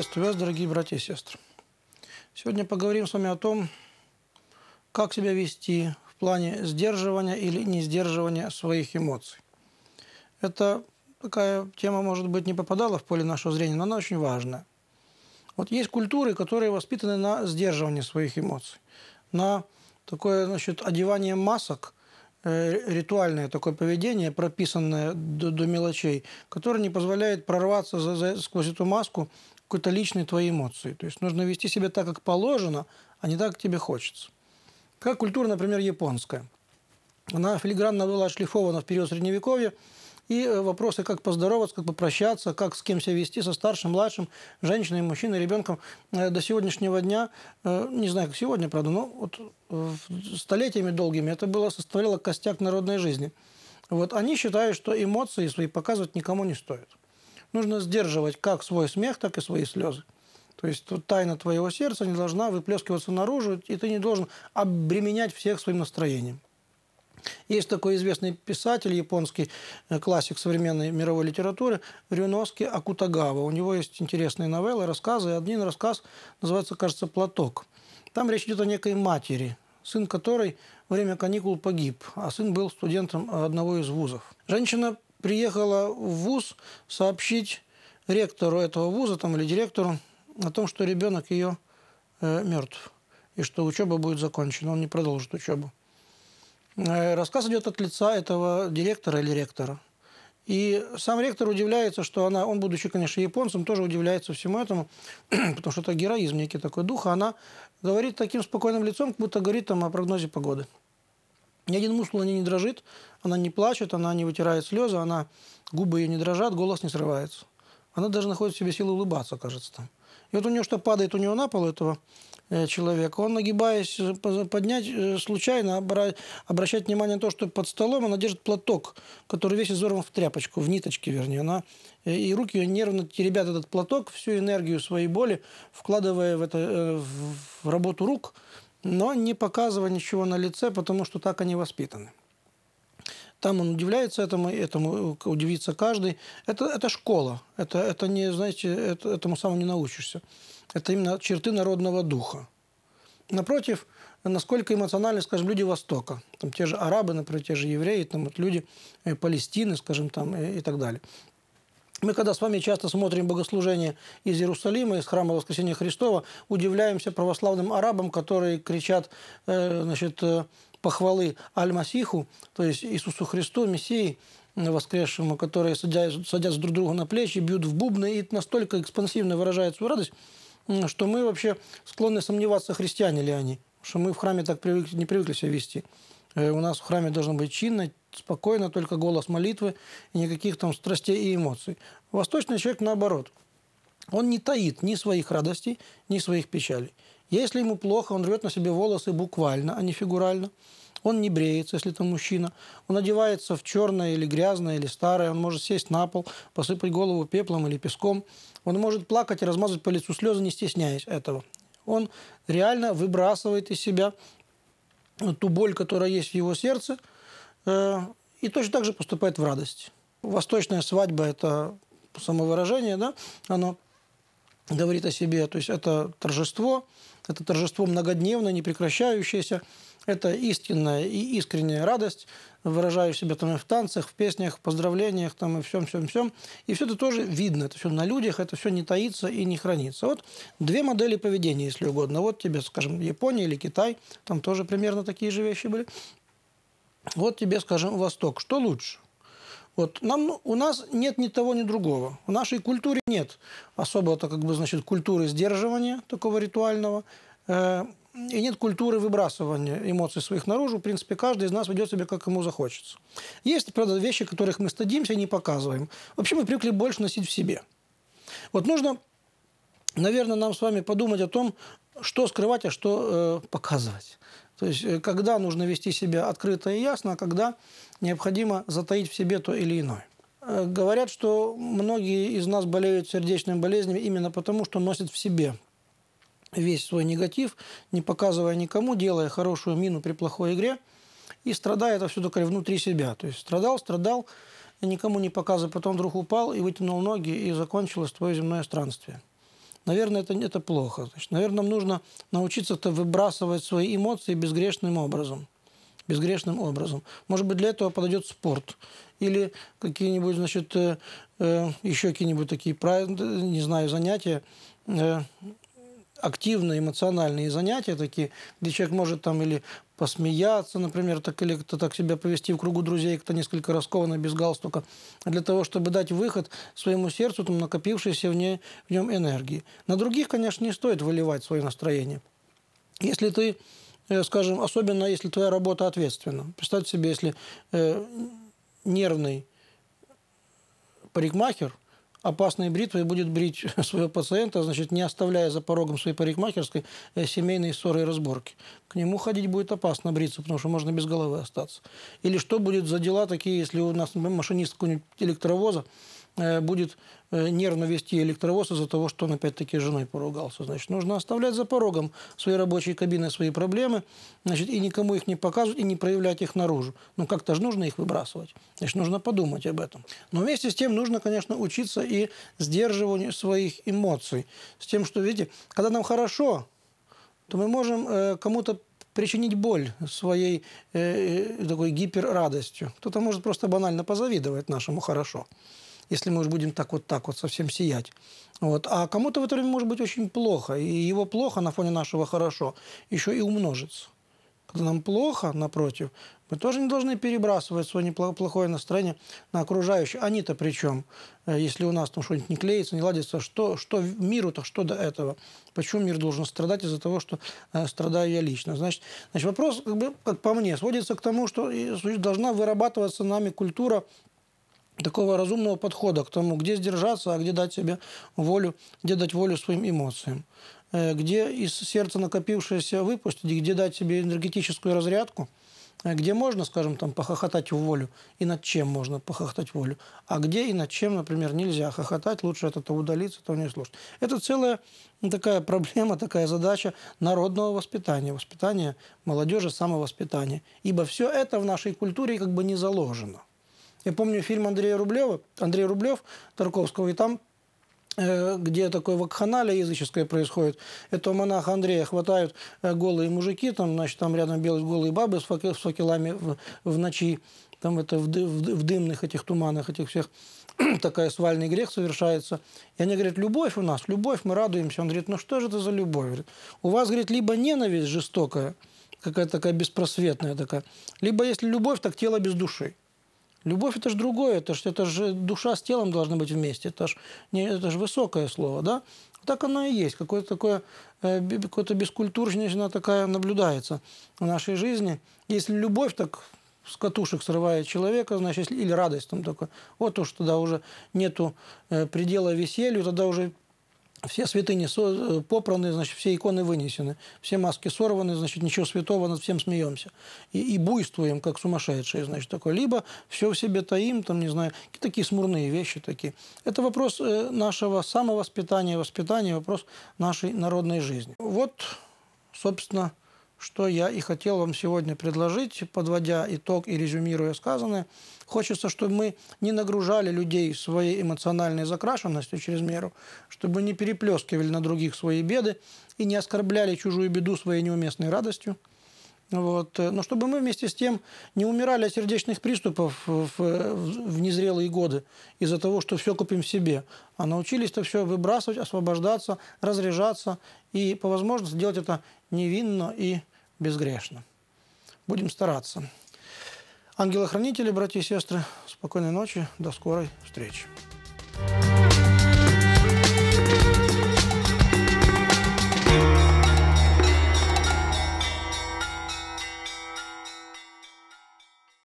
Приветствую вас, дорогие братья и сестры. Сегодня поговорим с вами о том, как себя вести в плане сдерживания или не сдерживания своих эмоций. Это такая тема, может быть, не попадала в поле нашего зрения, но она очень важная. Вот есть культуры, которые воспитаны на сдерживание своих эмоций, на такое, значит, одевание масок э, – ритуальное такое поведение, прописанное до, до мелочей, которое не позволяет прорваться за, за, сквозь эту маску какой-то личной твоей эмоции. То есть нужно вести себя так, как положено, а не так, как тебе хочется. Как культура, например, японская. Она филигранно была отшлифована в период Средневековья, и э, вопросы, как поздороваться, как попрощаться, как с кем себя вести, со старшим, младшим, женщиной, мужчиной, ребенком, э, до сегодняшнего дня, э, не знаю, как сегодня, правда, но вот столетиями долгими это было, составляло костяк народной жизни. Вот они считают, что эмоции свои показывать никому не стоит нужно сдерживать как свой смех, так и свои слезы. То есть тут тайна твоего сердца не должна выплескиваться наружу, и ты не должен обременять всех своим настроением. Есть такой известный писатель японский, э, классик современной мировой литературы, Рюноски Акутагава. У него есть интересные новеллы, рассказы. Один рассказ называется, кажется, «Платок». Там речь идет о некой матери, сын которой во время каникул погиб, а сын был студентом одного из вузов. Женщина приехала в ВУЗ сообщить ректору этого вуза там, или директору о том, что ребенок ее э, мертв и что учеба будет закончена, он не продолжит учебу. Э, рассказ идет от лица этого директора или ректора. И сам ректор удивляется, что она, он, будучи, конечно, японцем, тоже удивляется всему этому, потому что это героизм некий такой дух, она говорит таким спокойным лицом, как будто говорит там о прогнозе погоды. Ни один мускул на ней не дрожит, она не плачет, она не вытирает слезы, она губы ее не дрожат, голос не срывается. Она даже находит в себе силы улыбаться, кажется, там. И вот у нее что падает у него на пол этого э, человека, он, нагибаясь, э, поднять э, случайно, обращать внимание на то, что под столом она держит платок, который весь изорван в тряпочку, в ниточке, вернее. Она, и руки ее нервно теребят этот платок, всю энергию своей боли, вкладывая в, это, в работу рук – но не показывая ничего на лице, потому что так они воспитаны. Там он удивляется этому, этому э, удивится каждый. Это, это школа. Это, это не, знаете, это, этому самому не научишься. Это именно черты народного духа. Напротив, насколько эмоциональны, скажем, люди Востока. Там те же арабы, например, те же евреи, там вот люди э, Палестины, скажем, там и, э, и так далее. Мы, когда с вами часто смотрим богослужение из Иерусалима, из храма Воскресения Христова, удивляемся православным арабам, которые кричат э, значит, э, похвалы Аль-Масиху, то есть Иисусу Христу, Мессии, воскресшему, которые садятся, садятся друг другу на плечи, бьют в бубны и настолько экспансивно выражают свою радость, что мы вообще склонны сомневаться, христиане ли они, что мы в храме так привыкли, не привыкли себя вести. Э, у нас в храме должно быть чинно, спокойно, только голос молитвы, и никаких там страстей и эмоций. Восточный человек наоборот. Он не таит ни своих радостей, ни своих печалей. Если ему плохо, он рвет на себе волосы буквально, а не фигурально. Он не бреется, если это мужчина. Он одевается в черное или грязное, или старое. Он может сесть на пол, посыпать голову пеплом или песком. Он может плакать и размазывать по лицу слезы, не стесняясь этого. Он реально выбрасывает из себя ту боль, которая есть в его сердце, э, и точно так же поступает в радость. Восточная свадьба – это самовыражение, да, оно говорит о себе, то есть это торжество, это торжество многодневное, непрекращающееся, это истинная и искренняя радость, выражаю себя там и в танцах, в песнях, в поздравлениях там и всем, всем, всем. И все это тоже видно, это все на людях, это все не таится и не хранится. Вот две модели поведения, если угодно. Вот тебе, скажем, Япония или Китай, там тоже примерно такие же вещи были. Вот тебе, скажем, Восток. Что лучше? Вот нам, у нас нет ни того, ни другого. В нашей культуре нет особого, так как бы, значит, культуры сдерживания такого ритуального э, и нет культуры выбрасывания эмоций своих наружу. В принципе, каждый из нас ведет себя, как ему захочется. Есть, правда, вещи, которых мы стыдимся и не показываем. Вообще мы привыкли больше носить в себе. Вот нужно, наверное, нам с вами подумать о том, что скрывать, а что э, показывать. То есть, э, когда нужно вести себя открыто и ясно, а когда необходимо затаить в себе то или иное. Э, говорят, что многие из нас болеют сердечными болезнями именно потому, что носят в себе весь свой негатив, не показывая никому, делая хорошую мину при плохой игре, и страдая это все только внутри себя. То есть страдал, страдал, никому не показывая, потом вдруг упал и вытянул ноги, и закончилось твое земное странствие. Наверное, это, это плохо. Значит, наверное, нам нужно научиться -то выбрасывать свои эмоции безгрешным образом. Безгрешным образом. Может быть, для этого подойдет спорт. Или какие-нибудь, значит, э, э еще какие-нибудь такие, не знаю, занятия, э, активные эмоциональные занятия такие, где человек может там или посмеяться, например, так или кто так себя повести в кругу друзей, кто несколько раскованно, без галстука, для того, чтобы дать выход своему сердцу, там, накопившейся в, не, в нем энергии. На других, конечно, не стоит выливать свое настроение. Если ты, э, скажем, особенно если твоя работа ответственна. Представьте себе, если э, нервный парикмахер опасной бритвой будет брить своего пациента, значит, не оставляя за порогом своей парикмахерской э, семейные ссоры и разборки. К нему ходить будет опасно бриться, потому что можно без головы остаться. Или что будет за дела такие, если у нас машинист какой нибудь электровоза, Э, будет э, нервно вести электровоз из-за того, что он опять-таки с женой поругался. Значит, нужно оставлять за порогом свои рабочие кабины, свои проблемы, значит, и никому их не показывать, и не проявлять их наружу. Ну, как-то же нужно их выбрасывать. Значит, нужно подумать об этом. Но вместе с тем нужно, конечно, учиться и сдерживанию своих эмоций. С тем, что, видите, когда нам хорошо, то мы можем э, кому-то причинить боль своей э, э такой гиперрадостью. Кто-то может просто банально позавидовать нашему хорошо если мы уж будем так вот так вот совсем сиять. Вот. А кому-то в это время может быть очень плохо, и его плохо на фоне нашего хорошо еще и умножится. Когда нам плохо, напротив, мы тоже не должны перебрасывать свое неплохое настроение на окружающих. Они-то причем, э, если у нас там что-нибудь не клеится, не ладится, что, что миру-то, что до этого? Почему мир должен страдать из-за того, что э, страдаю я лично? Значит, значит вопрос, как по мне, сводится к тому, что э, должна вырабатываться нами культура такого разумного подхода к тому, где сдержаться, а где дать себе волю, где дать волю своим эмоциям, э, где из сердца накопившееся выпустить, где дать себе энергетическую разрядку, э, где можно, скажем, там, похохотать в волю, и над чем можно похохотать в волю, а где и над чем, например, нельзя хохотать, лучше от этого удалиться, этого не слушать. Это целая такая проблема, такая задача народного воспитания, воспитания молодежи, самовоспитания. Ибо все это в нашей культуре как бы не заложено. Я помню фильм Андрея Рублева, Андрей Рублев Тарковского, и там э, где такое вакханалия языческое происходит. Этого монаха Андрея хватают э, голые мужики, там, значит, там рядом белые голые бабы с факелами в, в ночи, там это в, в, в дымных этих туманах, этих всех, такая свальный грех совершается. И они говорят, любовь у нас, любовь, мы радуемся. Он говорит, ну что же это за любовь? у вас, говорит, либо ненависть жестокая, какая-то такая беспросветная такая, либо если любовь, так тело без души. Любовь это же другое, это же, это же душа с телом должна быть вместе, это же, это же высокое слово, да? Так оно и есть, какое-то такое, э, какое-то бескультурщина такая наблюдается в нашей жизни. Если любовь так с катушек срывает человека, значит, или радость там такое, вот уж тогда уже нету э, предела веселью, тогда уже все святыни э, попраны, значит, все иконы вынесены, все маски сорваны, значит, ничего святого, над всем смеемся. И, и буйствуем, как сумасшедшие, значит, такое. Либо все в себе таим, там, не знаю, какие такие смурные вещи такие. Это вопрос э, нашего самовоспитания, воспитания, вопрос нашей народной жизни. Вот, собственно, что я и хотел вам сегодня предложить, подводя итог и резюмируя сказанное. Хочется, чтобы мы не нагружали людей своей эмоциональной закрашенностью через меру, чтобы не переплескивали на других свои беды и не оскорбляли чужую беду своей неуместной радостью. Вот. Но чтобы мы вместе с тем не умирали от сердечных приступов в, в незрелые годы из-за того, что все купим в себе, а научились-то все выбрасывать, освобождаться, разряжаться и по возможности делать это невинно и безгрешно. Будем стараться. Ангелы-хранители, братья и сестры, спокойной ночи, до скорой встречи.